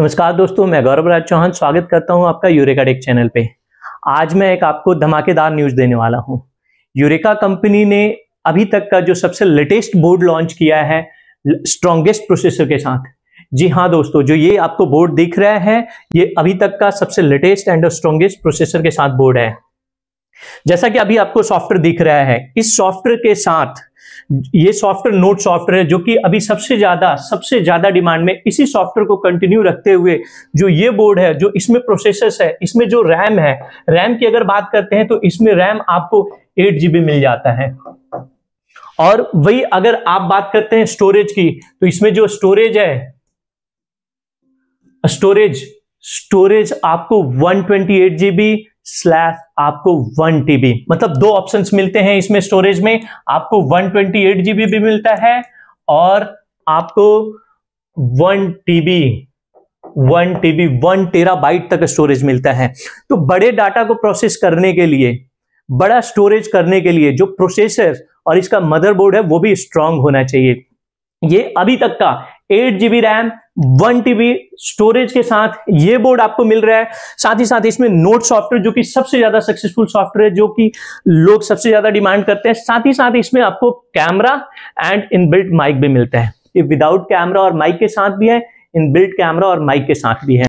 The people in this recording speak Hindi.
नमस्कार दोस्तों मैं गौरव राज चौहान स्वागत करता हूं आपका यूरेका टेक चैनल पे आज मैं एक आपको धमाकेदार न्यूज देने वाला हूं यूरेका कंपनी ने अभी तक का जो सबसे लेटेस्ट बोर्ड लॉन्च किया है स्ट्रॉन्गेस्ट प्रोसेसर के साथ जी हाँ दोस्तों जो ये आपको बोर्ड दिख रहा है ये अभी तक का सबसे लेटेस्ट एंड स्ट्रॉन्गेस्ट प्रोसेसर के साथ बोर्ड है जैसा कि अभी आपको सॉफ्टवेयर दिख रहा है इस सॉफ्टवेयर के साथ ये सॉफ्टवेयर नोट सॉफ्टवेयर है जो कि अभी सबसे ज़्यादा सबसे ज़्यादा डिमांड में इसी सॉफ्टवेयर को कंटिन्यू रखते हुए जो ये बोर्ड है जो इसमें प्रोसेसर्स है इसमें जो रैम है रैम की अगर बात करते हैं तो इसमें रैम आपको एट जीबी मिल जाता है और वही अगर आप बात करते हैं स्टोरेज की तो इसमें जो स्टोरेज है स्टोरेज स्टोरेज आपको एट जीबी स्लैश आपको वन टीबी मतलब दो ऑप्शंस मिलते हैं इसमें स्टोरेज में आपको वन ट्वेंटी एट जीबी भी मिलता है और आपको one TB one TB one terabyte तक स्टोरेज मिलता है तो बड़े डाटा को प्रोसेस करने के लिए बड़ा स्टोरेज करने के लिए जो प्रोसेसर और इसका मदरबोर्ड है वो भी स्ट्रांग होना चाहिए ये अभी तक का eight GB RAM one TB storage के साथ ये बोर्ड आपको मिल रहा है साथ ही साथ इसमें नोट सॉफ्टवेयर जो कि सबसे ज्यादा सक्सेसफुल सॉफ्टवेयर जो कि लोग सबसे ज्यादा डिमांड करते हैं साथ ही साथ इसमें आपको कैमरा एंड इनबिल्ट माइक भी मिलता है ये विदाउट कैमरा और माइक के साथ भी है इनबिल्ट कैमरा और माइक के साथ भी है